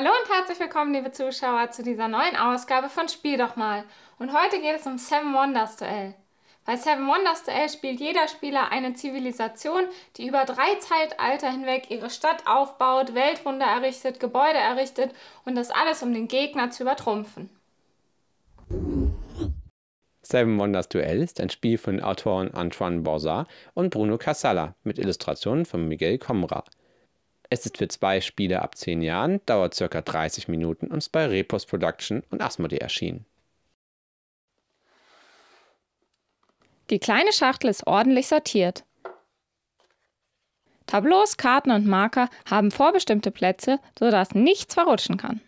Hallo und herzlich willkommen, liebe Zuschauer, zu dieser neuen Ausgabe von Spiel doch mal. Und heute geht es um Seven Wonders Duell. Bei Seven Wonders Duell spielt jeder Spieler eine Zivilisation, die über drei Zeitalter hinweg ihre Stadt aufbaut, Weltwunder errichtet, Gebäude errichtet und das alles, um den Gegner zu übertrumpfen. Seven Wonders Duell ist ein Spiel von Autoren Antoine Borsard und Bruno Casala mit Illustrationen von Miguel Comra. Es ist für zwei Spiele ab 10 Jahren, dauert ca. 30 Minuten und ist bei Repos Production und Asmodee erschienen. Die kleine Schachtel ist ordentlich sortiert. Tableaus, Karten und Marker haben vorbestimmte Plätze, sodass nichts verrutschen kann.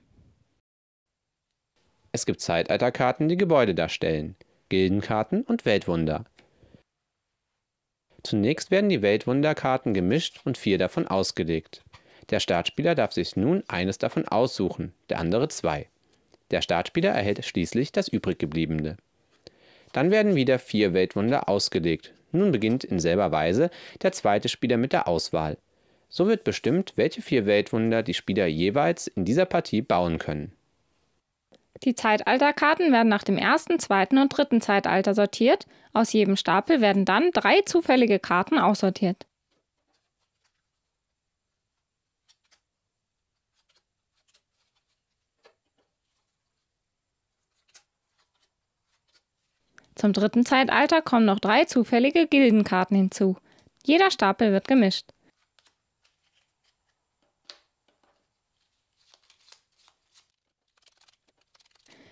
Es gibt Zeitalterkarten, die Gebäude darstellen, Gildenkarten und Weltwunder. Zunächst werden die Weltwunderkarten gemischt und vier davon ausgelegt. Der Startspieler darf sich nun eines davon aussuchen, der andere zwei. Der Startspieler erhält schließlich das übriggebliebene. Dann werden wieder vier Weltwunder ausgelegt. Nun beginnt in selber Weise der zweite Spieler mit der Auswahl. So wird bestimmt, welche vier Weltwunder die Spieler jeweils in dieser Partie bauen können. Die Zeitalterkarten werden nach dem ersten, zweiten und dritten Zeitalter sortiert. Aus jedem Stapel werden dann drei zufällige Karten aussortiert. Zum dritten Zeitalter kommen noch drei zufällige Gildenkarten hinzu. Jeder Stapel wird gemischt.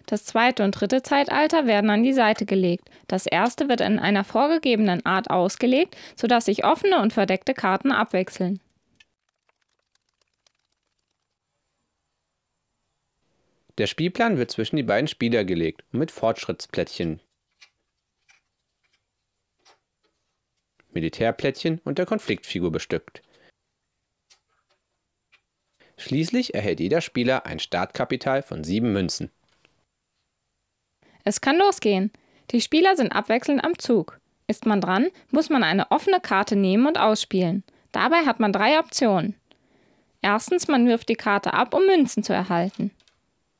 Das zweite und dritte Zeitalter werden an die Seite gelegt. Das erste wird in einer vorgegebenen Art ausgelegt, sodass sich offene und verdeckte Karten abwechseln. Der Spielplan wird zwischen die beiden Spieler gelegt und mit Fortschrittsplättchen Militärplättchen und der Konfliktfigur bestückt. Schließlich erhält jeder Spieler ein Startkapital von sieben Münzen. Es kann losgehen. Die Spieler sind abwechselnd am Zug. Ist man dran, muss man eine offene Karte nehmen und ausspielen. Dabei hat man drei Optionen. Erstens, man wirft die Karte ab, um Münzen zu erhalten.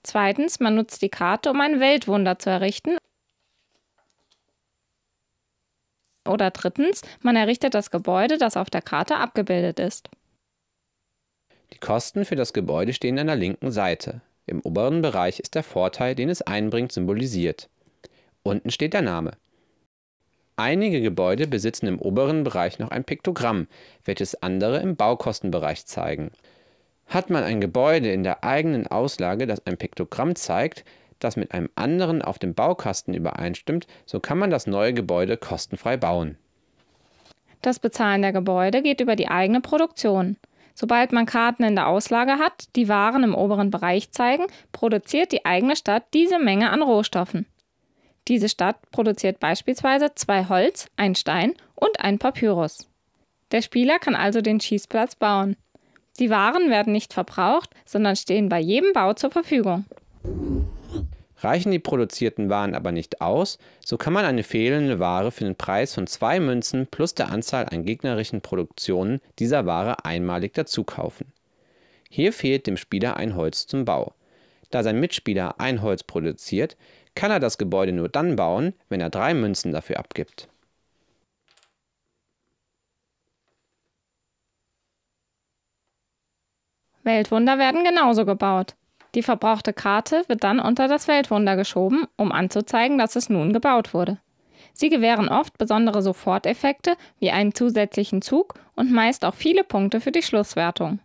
Zweitens, man nutzt die Karte, um ein Weltwunder zu errichten Oder drittens, man errichtet das Gebäude, das auf der Karte abgebildet ist. Die Kosten für das Gebäude stehen an der linken Seite. Im oberen Bereich ist der Vorteil, den es einbringt, symbolisiert. Unten steht der Name. Einige Gebäude besitzen im oberen Bereich noch ein Piktogramm, welches andere im Baukostenbereich zeigen. Hat man ein Gebäude in der eigenen Auslage, das ein Piktogramm zeigt, das mit einem anderen auf dem Baukasten übereinstimmt, so kann man das neue Gebäude kostenfrei bauen. Das Bezahlen der Gebäude geht über die eigene Produktion. Sobald man Karten in der Auslage hat, die Waren im oberen Bereich zeigen, produziert die eigene Stadt diese Menge an Rohstoffen. Diese Stadt produziert beispielsweise zwei Holz, ein Stein und ein Papyrus. Der Spieler kann also den Schießplatz bauen. Die Waren werden nicht verbraucht, sondern stehen bei jedem Bau zur Verfügung. Reichen die produzierten Waren aber nicht aus, so kann man eine fehlende Ware für den Preis von zwei Münzen plus der Anzahl an gegnerischen Produktionen dieser Ware einmalig dazukaufen. Hier fehlt dem Spieler ein Holz zum Bau. Da sein Mitspieler ein Holz produziert, kann er das Gebäude nur dann bauen, wenn er drei Münzen dafür abgibt. Weltwunder werden genauso gebaut. Die verbrauchte Karte wird dann unter das Weltwunder geschoben, um anzuzeigen, dass es nun gebaut wurde. Sie gewähren oft besondere Soforteffekte wie einen zusätzlichen Zug und meist auch viele Punkte für die Schlusswertung.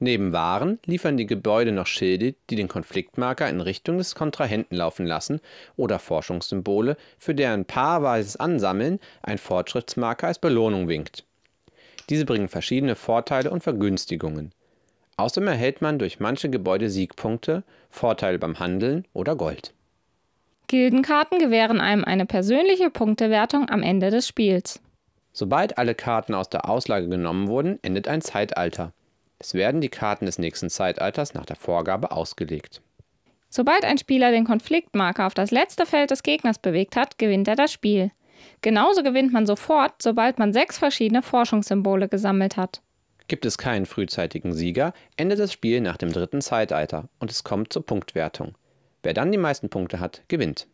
Neben Waren liefern die Gebäude noch Schilde, die den Konfliktmarker in Richtung des Kontrahenten laufen lassen oder Forschungssymbole, für deren paarweises Ansammeln ein Fortschrittsmarker als Belohnung winkt. Diese bringen verschiedene Vorteile und Vergünstigungen. Außerdem erhält man durch manche Gebäude Siegpunkte, Vorteile beim Handeln oder Gold. Gildenkarten gewähren einem eine persönliche Punktewertung am Ende des Spiels. Sobald alle Karten aus der Auslage genommen wurden, endet ein Zeitalter. Es werden die Karten des nächsten Zeitalters nach der Vorgabe ausgelegt. Sobald ein Spieler den Konfliktmarker auf das letzte Feld des Gegners bewegt hat, gewinnt er das Spiel. Genauso gewinnt man sofort, sobald man sechs verschiedene Forschungssymbole gesammelt hat. Gibt es keinen frühzeitigen Sieger, endet das Spiel nach dem dritten Zeitalter und es kommt zur Punktwertung. Wer dann die meisten Punkte hat, gewinnt.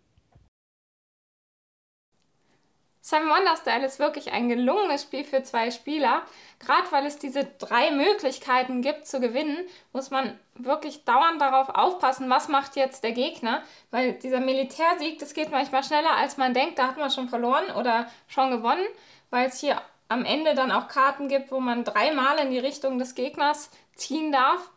Seven Wonder Style ist wirklich ein gelungenes Spiel für zwei Spieler. Gerade weil es diese drei Möglichkeiten gibt zu gewinnen, muss man wirklich dauernd darauf aufpassen, was macht jetzt der Gegner. Weil dieser Militärsieg, das geht manchmal schneller, als man denkt. Da hat man schon verloren oder schon gewonnen, weil es hier am Ende dann auch Karten gibt, wo man dreimal in die Richtung des Gegners ziehen darf.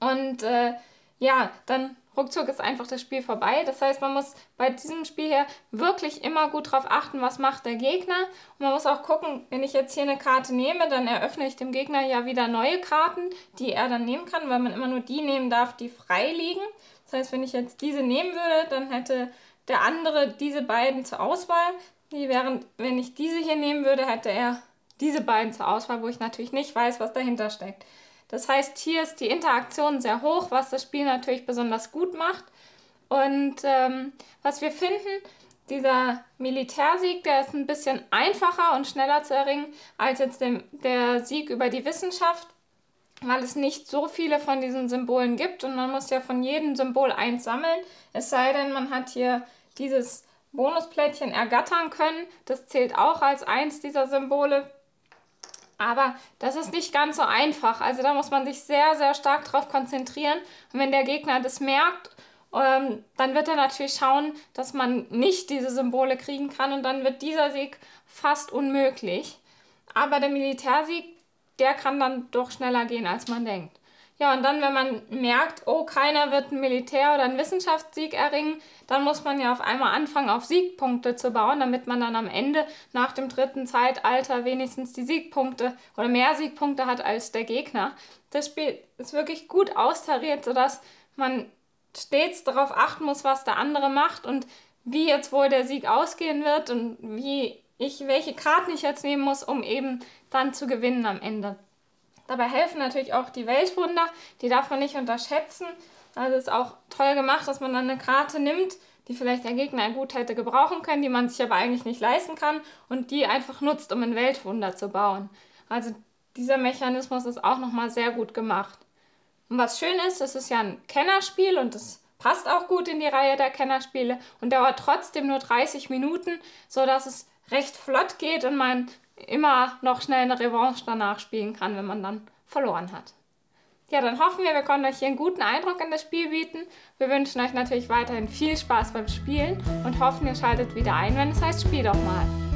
Und äh, ja, dann ruckzuck ist einfach das Spiel vorbei. Das heißt, man muss bei diesem Spiel her wirklich immer gut darauf achten, was macht der Gegner. Und man muss auch gucken, wenn ich jetzt hier eine Karte nehme, dann eröffne ich dem Gegner ja wieder neue Karten, die er dann nehmen kann, weil man immer nur die nehmen darf, die frei liegen. Das heißt, wenn ich jetzt diese nehmen würde, dann hätte der andere diese beiden zur Auswahl. Die während, wenn ich diese hier nehmen würde, hätte er diese beiden zur Auswahl, wo ich natürlich nicht weiß, was dahinter steckt. Das heißt, hier ist die Interaktion sehr hoch, was das Spiel natürlich besonders gut macht. Und ähm, was wir finden, dieser Militärsieg, der ist ein bisschen einfacher und schneller zu erringen als jetzt dem, der Sieg über die Wissenschaft, weil es nicht so viele von diesen Symbolen gibt und man muss ja von jedem Symbol eins sammeln. Es sei denn, man hat hier dieses Bonusplättchen ergattern können. Das zählt auch als eins dieser Symbole. Aber das ist nicht ganz so einfach. Also da muss man sich sehr, sehr stark drauf konzentrieren. Und wenn der Gegner das merkt, ähm, dann wird er natürlich schauen, dass man nicht diese Symbole kriegen kann. Und dann wird dieser Sieg fast unmöglich. Aber der Militärsieg, der kann dann doch schneller gehen, als man denkt. Ja, und dann, wenn man merkt, oh, keiner wird ein Militär- oder ein Wissenschaftssieg erringen, dann muss man ja auf einmal anfangen, auf Siegpunkte zu bauen, damit man dann am Ende nach dem dritten Zeitalter wenigstens die Siegpunkte oder mehr Siegpunkte hat als der Gegner. Das Spiel ist wirklich gut austariert, sodass man stets darauf achten muss, was der andere macht und wie jetzt wohl der Sieg ausgehen wird und wie ich, welche Karten ich jetzt nehmen muss, um eben dann zu gewinnen am Ende. Dabei helfen natürlich auch die Weltwunder, die darf man nicht unterschätzen. Also ist auch toll gemacht, dass man dann eine Karte nimmt, die vielleicht der Gegner gut hätte gebrauchen können, die man sich aber eigentlich nicht leisten kann und die einfach nutzt, um ein Weltwunder zu bauen. Also dieser Mechanismus ist auch nochmal sehr gut gemacht. Und was schön ist, es ist ja ein Kennerspiel und es passt auch gut in die Reihe der Kennerspiele und dauert trotzdem nur 30 Minuten, sodass es recht flott geht und man immer noch schnell eine Revanche danach spielen kann, wenn man dann verloren hat. Ja, dann hoffen wir, wir konnten euch hier einen guten Eindruck in das Spiel bieten. Wir wünschen euch natürlich weiterhin viel Spaß beim Spielen und hoffen, ihr schaltet wieder ein, wenn es heißt Spiel doch mal.